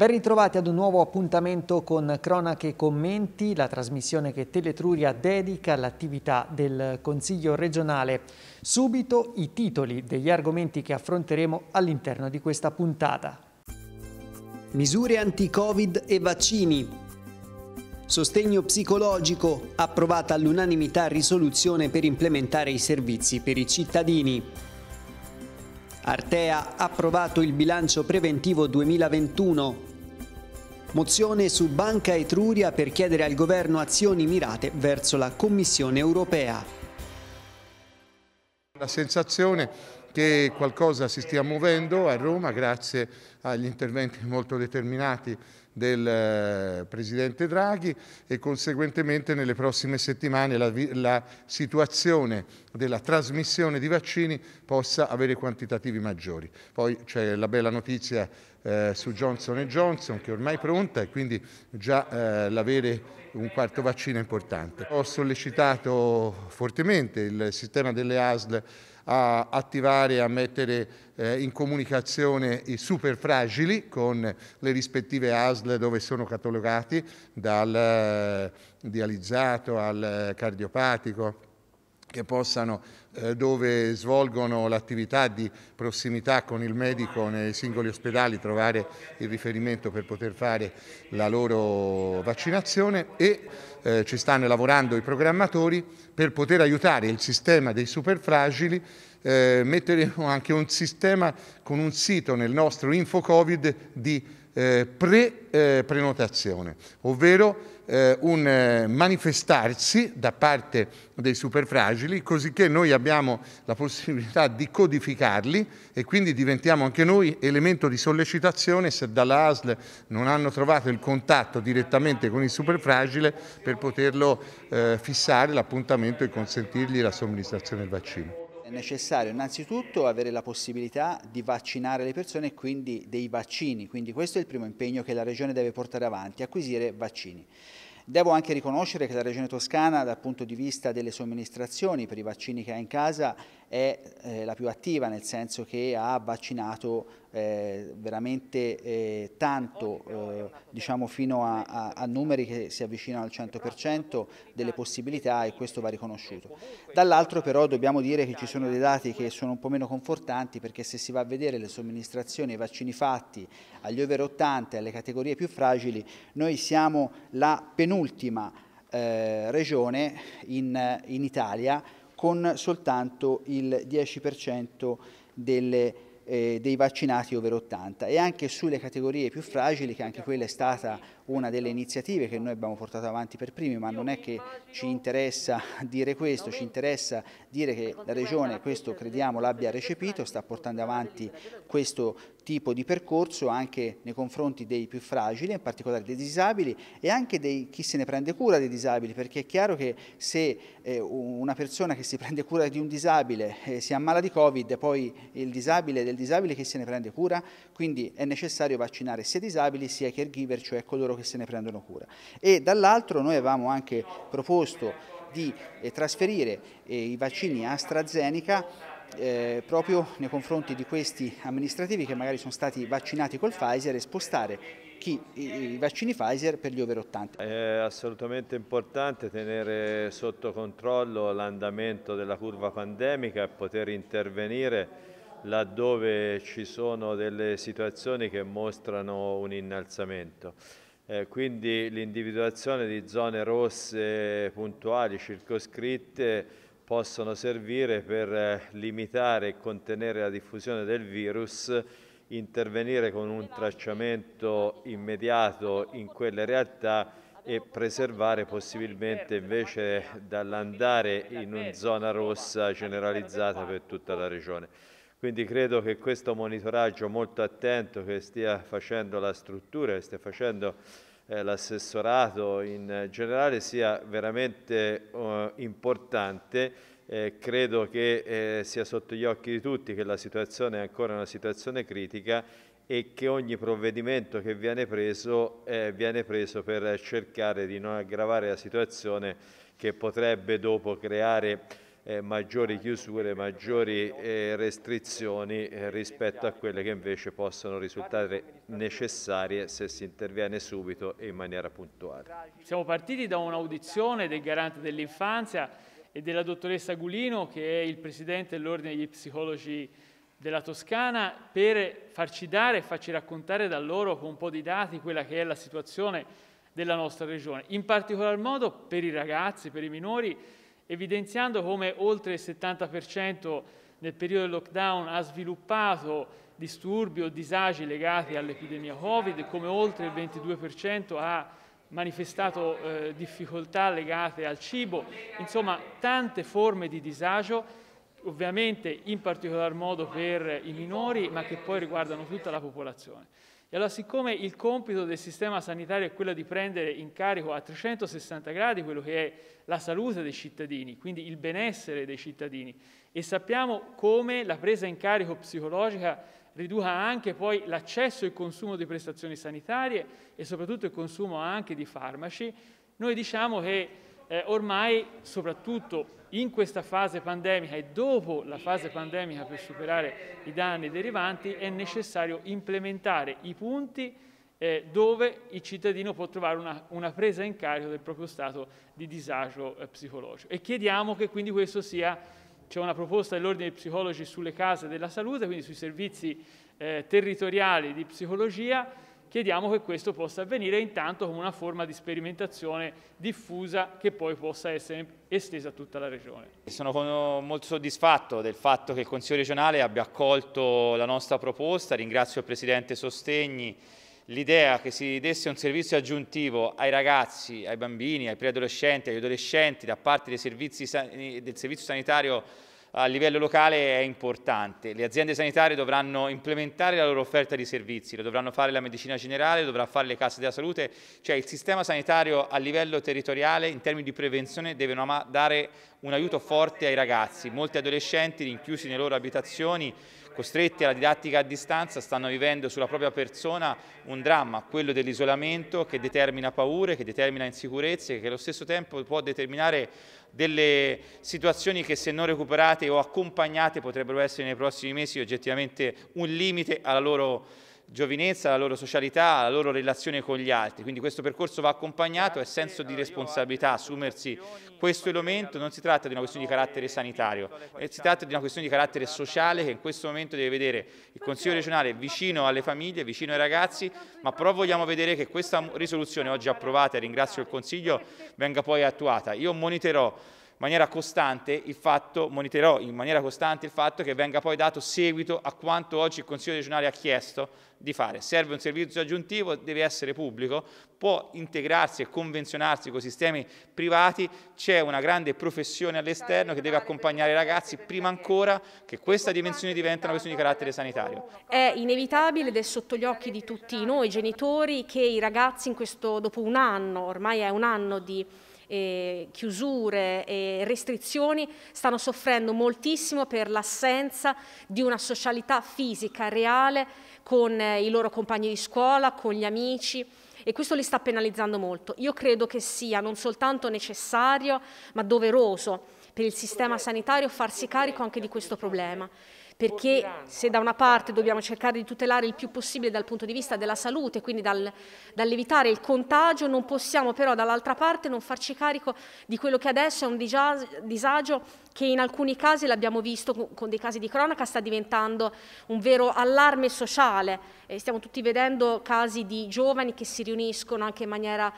Ben ritrovati ad un nuovo appuntamento con Cronache e Commenti, la trasmissione che Teletruria dedica all'attività del Consiglio regionale. Subito i titoli degli argomenti che affronteremo all'interno di questa puntata. Misure anti-Covid e vaccini. Sostegno psicologico, approvata all'unanimità risoluzione per implementare i servizi per i cittadini. Artea approvato il bilancio preventivo 2021. Mozione su Banca Etruria per chiedere al governo azioni mirate verso la Commissione europea. La sensazione che qualcosa si stia muovendo a Roma grazie agli interventi molto determinati del eh, Presidente Draghi e conseguentemente nelle prossime settimane la, la, situazione della trasmissione di vaccini possa avere quantitativi maggiori. Poi c'è la bella notizia eh, su Johnson Johnson che è ormai pronta e quindi già eh, l'avere un quarto vaccino è importante. Ho sollecitato fortemente il sistema delle ASL a attivare, e a mettere eh, in comunicazione i super fragili con le rispettive ASL dove sono catalogati dal eh, dializzato al cardiopatico che possano, eh, dove svolgono l'attività di prossimità con il medico nei singoli ospedali, trovare il riferimento per poter fare la loro vaccinazione e eh, ci stanno lavorando i programmatori per poter aiutare il sistema dei superfragili. Eh, metteremo anche un sistema con un sito nel nostro InfoCovid di eh, pre-prenotazione, eh, ovvero eh, un eh, manifestarsi da parte dei superfragili, cosicché noi abbiamo la possibilità di codificarli e quindi diventiamo anche noi elemento di sollecitazione se dalla ASL non hanno trovato il contatto direttamente con il superfragile per poterlo eh, fissare l'appuntamento e consentirgli la somministrazione del vaccino. È necessario innanzitutto avere la possibilità di vaccinare le persone e quindi dei vaccini, quindi questo è il primo impegno che la Regione deve portare avanti, acquisire vaccini. Devo anche riconoscere che la Regione Toscana dal punto di vista delle somministrazioni per i vaccini che ha in casa è eh, la più attiva nel senso che ha vaccinato eh, veramente eh, tanto eh, diciamo fino a, a, a, numeri che si avvicinano al 100% delle possibilità e questo va riconosciuto. Dall'altro però dobbiamo dire che ci sono dei dati che sono un po' meno confortanti perché se si va a vedere le somministrazioni e i vaccini fatti agli over 80 alle categorie più fragili noi siamo la penultima eh, regione in, in Italia con soltanto il 10% delle, eh, dei vaccinati over 80 e anche sulle categorie più fragili, che anche quella è stata una delle iniziative che noi abbiamo portato avanti per primi, ma non è che ci interessa dire questo, ci interessa dire che la Regione, questo crediamo, l'abbia recepito, sta portando avanti questo tipo di percorso anche nei confronti dei più fragili, in particolare dei disabili e anche di chi se ne prende cura dei disabili, perché è chiaro che se eh, una persona che si prende cura di un disabile eh, si ammala di Covid, poi il disabile del disabile che se ne prende cura? Quindi è necessario vaccinare sia i disabili sia i caregiver, cioè coloro che che se ne prendono cura. E dall'altro noi avevamo anche proposto di eh, trasferire eh, i vaccini AstraZeneca eh, proprio nei confronti di questi amministrativi che magari sono stati vaccinati col Pfizer e spostare chi, i, i, vaccini Pfizer per gli over 80. È assolutamente importante tenere sotto controllo l'andamento della curva pandemica e poter intervenire laddove ci sono delle situazioni che mostrano un innalzamento. Eh, quindi l'individuazione di zone rosse puntuali, circoscritte, possono servire per eh, limitare e contenere la diffusione del virus, intervenire con un tracciamento immediato in quelle realtà e preservare possibilmente invece dall'andare in una zona rossa generalizzata per tutta la regione. Quindi credo che questo monitoraggio molto attento che stia facendo la struttura, che stia facendo eh, l'assessorato in generale sia veramente eh, importante. Eh, credo che eh, sia sotto gli occhi di tutti che la situazione è ancora una situazione critica e che ogni provvedimento che viene preso eh, viene preso per cercare di non aggravare la situazione che potrebbe dopo creare eh, maggiori chiusure, maggiori eh, restrizioni eh, rispetto a quelle che invece possono risultare necessarie se si interviene subito e in maniera puntuale. Siamo partiti da un'audizione del garante dell'infanzia e della dottoressa Gulino che è il presidente dell'ordine degli psicologi della Toscana per farci dare e farci raccontare da loro con un po' di dati quella che è la situazione della nostra regione, in particolar modo per i ragazzi, per i minori evidenziando come oltre il 70% nel periodo del lockdown ha sviluppato disturbi o disagi legati all'epidemia Covid, come oltre il 22% ha manifestato eh, difficoltà legate al cibo, insomma tante forme di disagio ovviamente in particolar modo per i minori, ma che poi riguardano tutta la popolazione. E allora siccome il compito del sistema sanitario è quello di prendere in carico a 360 gradi quello che è la salute dei cittadini, quindi il benessere dei cittadini, e sappiamo come la presa in carico psicologica riduca anche poi l'accesso e il consumo di prestazioni sanitarie e soprattutto il consumo anche di farmaci, noi diciamo che eh, ormai soprattutto in questa fase pandemica e dopo la fase pandemica per superare i danni derivanti è necessario implementare i punti eh, dove il cittadino può trovare una, una, presa in carico del proprio stato di disagio eh, psicologico. E chiediamo che quindi questo sia, c'è una proposta dell'Ordine dei Psicologi sulle case della salute, quindi sui servizi eh, territoriali di psicologia, Chiediamo che questo possa avvenire intanto come una forma di sperimentazione diffusa che poi possa essere estesa a tutta la regione. Sono molto soddisfatto del fatto che il Consiglio regionale abbia accolto la nostra proposta, ringrazio il Presidente Sostegni l'idea che si desse un servizio aggiuntivo ai ragazzi, ai bambini, ai preadolescenti, agli adolescenti da parte dei servizi, del servizio sanitario a livello locale è importante. Le aziende sanitarie dovranno implementare la loro offerta di servizi, lo dovranno fare la medicina generale, lo dovrà fare le casse della salute, cioè il sistema sanitario a livello territoriale in termini di prevenzione deve dare un aiuto forte ai ragazzi, molti adolescenti rinchiusi nelle loro abitazioni costretti alla didattica a distanza stanno vivendo sulla propria persona un dramma, quello dell'isolamento che determina paure, che determina insicurezze, che allo stesso tempo può determinare delle situazioni che se non recuperate o accompagnate potrebbero essere nei prossimi mesi oggettivamente un limite alla loro giovinezza, la loro socialità, la loro relazione con gli altri. Quindi questo percorso va accompagnato, è senso di responsabilità, assumersi questo elemento, non si tratta di una questione di carattere sanitario, eh, si tratta di una questione di carattere sociale che in questo momento deve vedere il Consiglio regionale vicino alle famiglie, vicino ai ragazzi, ma però vogliamo vedere che questa risoluzione oggi approvata, e ringrazio il Consiglio, venga poi attuata. Io moniterò maniera costante il fatto, monitorerò in maniera costante il fatto che venga poi dato seguito a quanto oggi il Consiglio regionale ha chiesto di fare. Serve un servizio aggiuntivo, deve essere pubblico, può integrarsi e convenzionarsi con sistemi privati, c'è una grande professione all'esterno che deve accompagnare i ragazzi prima ancora che questa dimensione diventi una questione di carattere sanitario. È inevitabile ed è sotto gli occhi di tutti noi genitori che i ragazzi in questo, dopo un anno, ormai è un anno di eh, chiusure e restrizioni stanno soffrendo moltissimo per l'assenza di una socialità fisica reale con eh, i loro compagni di scuola, con gli amici e questo li sta penalizzando molto. Io credo che sia non soltanto necessario ma doveroso per il sistema sanitario farsi carico anche di questo problema perché se da una parte dobbiamo cercare di tutelare il più possibile dal punto di vista della salute, quindi dal, dall'evitare il contagio, non possiamo però dall'altra parte non farci carico di quello che adesso è un disagio che in alcuni casi l'abbiamo visto con dei casi di cronaca sta diventando un vero allarme sociale. Eh, stiamo tutti vedendo casi di giovani che si riuniscono anche in maniera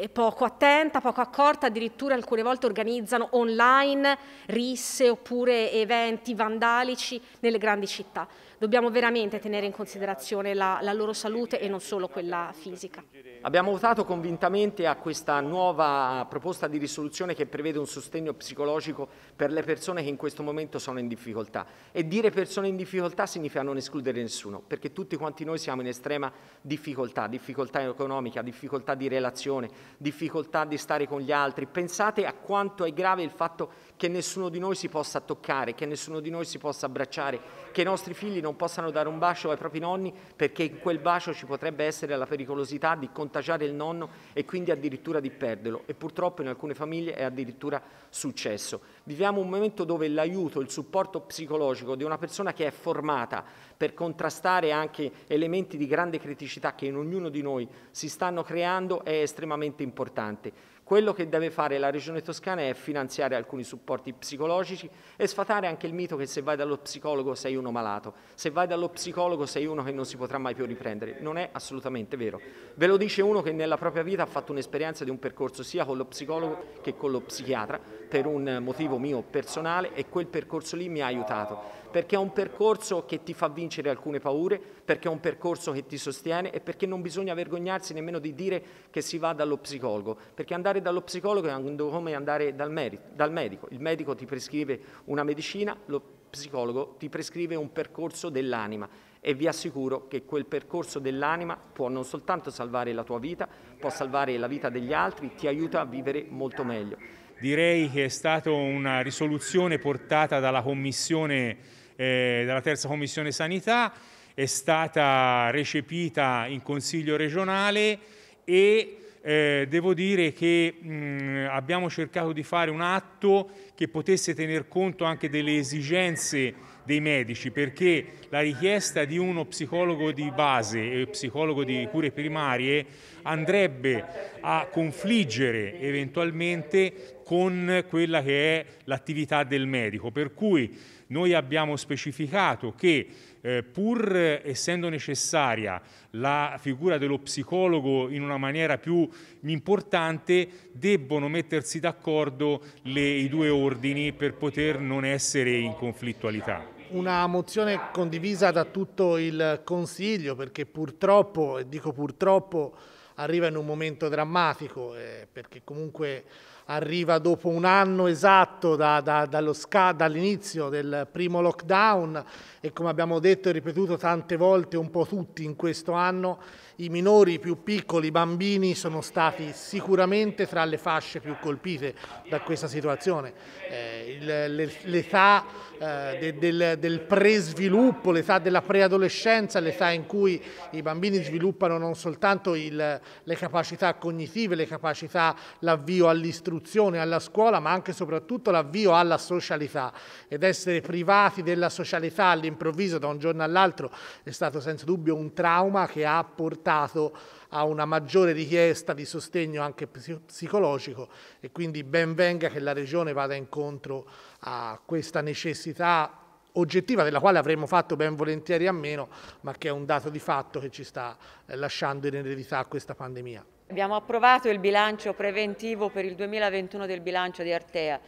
eh, poco attenta, poco accorta, addirittura alcune volte organizzano online risse oppure eventi vandalici nelle grandi città dobbiamo veramente tenere in considerazione la, la loro salute e non solo quella fisica. Abbiamo votato convintamente a questa nuova proposta di risoluzione che prevede un sostegno psicologico per le persone che in questo momento sono in difficoltà e dire persone in difficoltà significa non escludere nessuno perché tutti quanti noi siamo in estrema difficoltà, difficoltà economica, difficoltà di relazione, difficoltà di stare con gli altri. Pensate a quanto è grave il fatto che nessuno di noi si possa toccare, che nessuno di noi si possa abbracciare, che i nostri figli non possano dare un bacio ai propri nonni perché in quel bacio ci potrebbe essere la pericolosità di contagiare il nonno e quindi addirittura di perderlo e purtroppo in alcune famiglie è addirittura successo. Viviamo un momento dove l'aiuto, il supporto psicologico di una persona che è formata per contrastare anche elementi di grande criticità che in ognuno di noi si stanno creando è estremamente importante. Quello che deve fare la Regione Toscana è finanziare alcuni supporti psicologici e sfatare anche il mito che se vai dallo psicologo sei uno malato, se vai dallo psicologo sei uno che non si potrà mai più riprendere. Non è assolutamente vero. Ve lo dice uno che nella propria vita ha fatto un'esperienza di un percorso sia con lo psicologo che con lo psichiatra per un motivo mio personale e quel percorso lì mi ha aiutato perché è un percorso che ti fa vincere alcune paure, perché è un percorso che ti sostiene e perché non bisogna vergognarsi nemmeno di dire che si va dallo psicologo, perché andare dallo psicologo è come andare dal, medico. Il medico ti prescrive una medicina, lo psicologo ti prescrive un percorso dell'anima e vi assicuro che quel percorso dell'anima può non soltanto salvare la tua vita, può salvare la vita degli altri, ti aiuta a vivere molto meglio. Direi che è stata una risoluzione portata dalla Commissione eh, dalla terza commissione sanità, è stata recepita in consiglio regionale e eh, devo dire che mh, mm, abbiamo cercato di fare un atto che potesse tener conto anche delle esigenze dei medici perché la richiesta di uno psicologo di base e psicologo di cure primarie andrebbe a confliggere eventualmente con quella che è l'attività del medico. Per cui noi abbiamo specificato che eh, pur essendo necessaria la figura dello psicologo in una maniera più importante, debbono mettersi d'accordo i due ordini per poter non essere in conflittualità una mozione condivisa da tutto il Consiglio perché purtroppo, e dico purtroppo, arriva in un momento drammatico eh, perché comunque arriva dopo un anno esatto da, da, dall'inizio del primo lockdown e come abbiamo detto e ripetuto tante volte un po' tutti in questo anno i minori i più piccoli, i bambini sono stati sicuramente tra le fasce più colpite da questa situazione. Eh, l'età eh, de, del, del pre-sviluppo, l'età della preadolescenza, l'età in cui i bambini sviluppano non soltanto il, le capacità cognitive, le capacità, l'avvio all'istruzione, all'istruzione, alla scuola, ma anche e soprattutto l'avvio alla socialità ed essere privati della socialità all'improvviso da un giorno all'altro è stato senza dubbio un trauma che ha portato a una maggiore richiesta di sostegno anche psicologico e quindi ben venga che la Regione vada incontro a questa necessità oggettiva della quale avremmo fatto ben volentieri a meno, ma che è un dato di fatto che ci sta eh, lasciando in eredità questa pandemia. Abbiamo approvato il bilancio preventivo per il 2021 del bilancio di Artea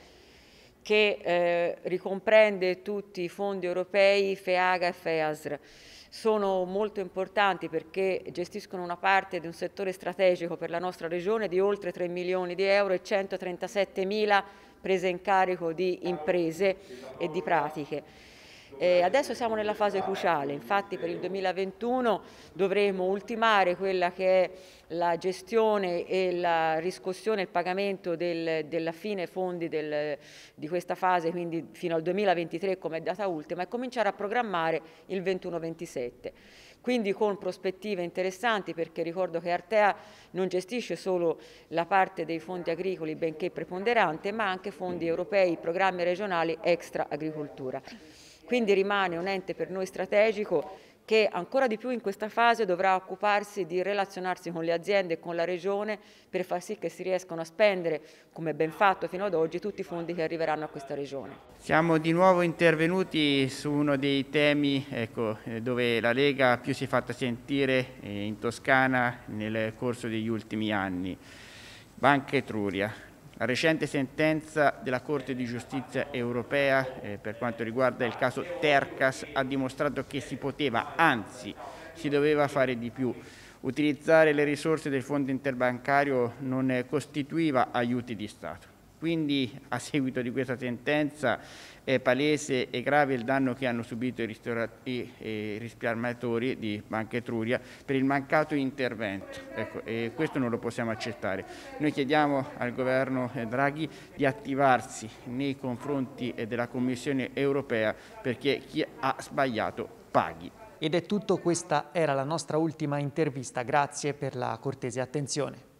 che eh, ricomprende tutti i fondi europei FEAGA e FEASR. Sono molto importanti perché gestiscono una parte di un settore strategico per la nostra regione di oltre 3 milioni di euro e 137 mila prese in carico di imprese e di pratiche eh, adesso siamo nella fase cruciale, infatti per il 2021 dovremo ultimare quella che è la gestione e la riscossione il pagamento del, della fine fondi del, di questa fase, quindi fino al 2023 come data ultima, e cominciare a programmare il 21-27. Quindi con prospettive interessanti perché ricordo che Artea non gestisce solo la parte dei fondi agricoli benché preponderante, ma anche fondi europei, programmi regionali extra agricoltura. Quindi rimane un ente per noi strategico che ancora di più in questa fase dovrà occuparsi di relazionarsi con le aziende e con la regione per far sì che si riescano a spendere, come ben fatto fino ad oggi, tutti i fondi che arriveranno a questa regione. Siamo di nuovo intervenuti su uno dei temi ecco, eh, dove la Lega più si è fatta sentire eh, in Toscana nel corso degli ultimi anni, Banca Etruria. La recente sentenza della Corte di Giustizia europea eh, per quanto riguarda il caso Tercas ha dimostrato che si poteva, anzi si doveva fare di più. Utilizzare le risorse del fondo interbancario non eh, costituiva aiuti di Stato. Quindi a seguito di questa sentenza è palese e grave il danno che hanno subito i, i, i risparmiatori di Banca Etruria per il mancato intervento. Ecco, e questo non lo possiamo accettare. Noi chiediamo al governo Draghi di attivarsi nei confronti eh, della Commissione europea perché chi ha sbagliato paghi. Ed è tutto, questa era la nostra ultima intervista. Grazie per la cortese attenzione.